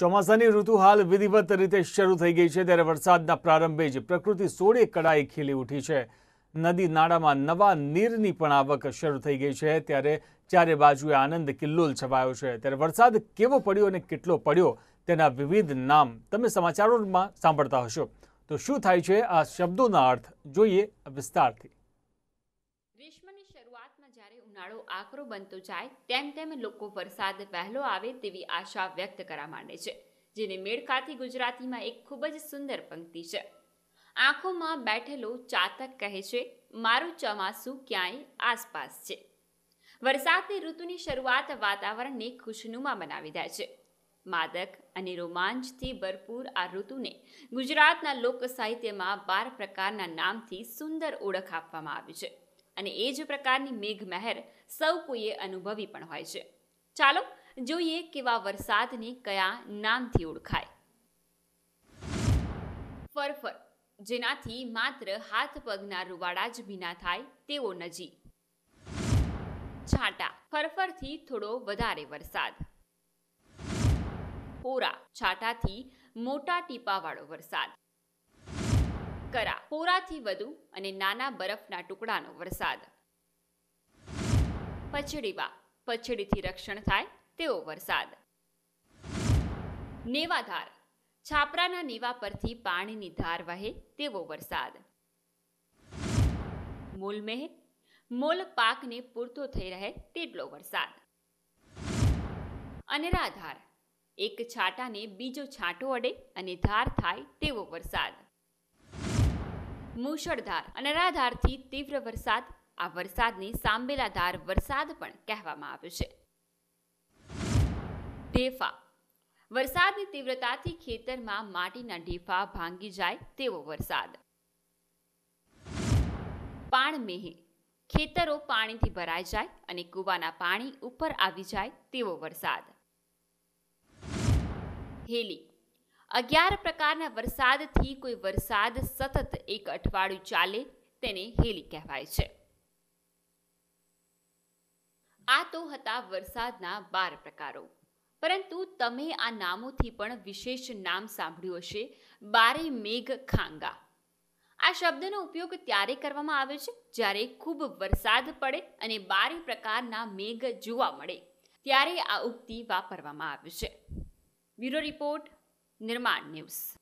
ચોમાસાની ઋતુ હાલ વિધિવત રીતે શરૂ થઈ ગઈ છે ત્યારે વરસાદના પ્રારંભે જ પ્રકૃતિ સોળે કડાઈ ખીલી ઉઠી છે નદી નાળામાં નવા નીરની પણ આવક શરૂ થઈ ગઈ છે ત્યારે ચારે બાજુએ આનંદ કિલ્લોલ છવાયો છે ત્યારે વરસાદ કેવો પડ્યો અને કેટલો પડ્યો તેના વિવિધ નામ તમે સમાચારોમાં સાંભળતા હશો તો શું થાય છે આ શબ્દોના અર્થ જોઈએ વિસ્તારથી ઉનાળો આકરો બનતો જાય તેમ તેમ લોકો વરસાદ વહેલો આવે તેવી આશા વ્યક્ત કરવા માંડે છે જેને મેળ ગુજરાતીમાં એક ખૂબ જ સુંદર પંક્તિ છે આંખોમાં બેઠેલો ચાતક કહે છે મારું ચોમાસું ક્યાંય આસપાસ છે વરસાદની ઋતુની શરૂઆત વાતાવરણને ખુશનુમા બનાવી દે છે માદક અને રોમાંચથી ભરપૂર આ ઋતુને ગુજરાતના લોક સાહિત્યમાં બાર પ્રકારના નામથી સુંદર ઓળખ આપવામાં આવી છે અને એ જ પ્રકારની મેઘ મહેર સૌ કોઈએ અનુભવી પણ હોય છે ચાલો જોઈએ કેવા વરસાદને કયા નામથી ઓળખાય ફરફર જેનાથી માત્ર હાથ પગના રૂવાડા જ ભીના થાય તેવો નજી છાંટા ફરફરથી થોડો વધારે વરસાદ કોરા છાંટાથી મોટા ટીપાવાળો વરસાદ કરા પોરાથી વધુ અને નાના બરફના ટુકડાનો વરસાદ પછડીવા પછડીથી રક્ષણ થાય તેવો વરસાદ નેવાધાર છાપરાના નેવા પરથી પાણીની ધાર વહે તેવો વરસાદ મૂલમેહ મોલ પાકને પૂરતો થઈ રહે તેટલો વરસાદ અને રાધાર એક છાંટાને બીજો છાંટો અડે અને ધાર થાય તેવો વરસાદ મુશળધાર અને રાધારથી તીવ્ર વરસાદ આ વરસાદને સાંબેલાધાર વરસાદ પણ કહેવામાં આવે છે ઢેફા વરસાદની તીવ્રતાથી ખેતરમાં માટીના ઢેફા ભાંગી જાય તેવો વરસાદ પાણ પાણમેહી ખેતરો પાણીથી ભરાઈ જાય અને કૂવાના પાણી ઉપર આવી જાય તેવો વરસાદ હેલી અગિયાર પ્રકારના વરસાદથી કોઈ વરસાદ સતત એક અઠવાડિયું ચાલે તેને હેલી કહેવાય છે આ તો હતા વરસાદના બાર પ્રકારો પરંતુ તમે આ નામોથી પણ વિશેષ નામ સાંભળ્યું હશે બારે મેઘ ખાંગા આ શબ્દનો ઉપયોગ ત્યારે કરવામાં આવે છે જ્યારે ખૂબ વરસાદ પડે અને બારે પ્રકારના મેઘ જોવા મળે ત્યારે આ ઉક્તિ વાપરવામાં આવે છે બ્યુરો રિપોર્ટ નિર્માણ ન્યૂઝ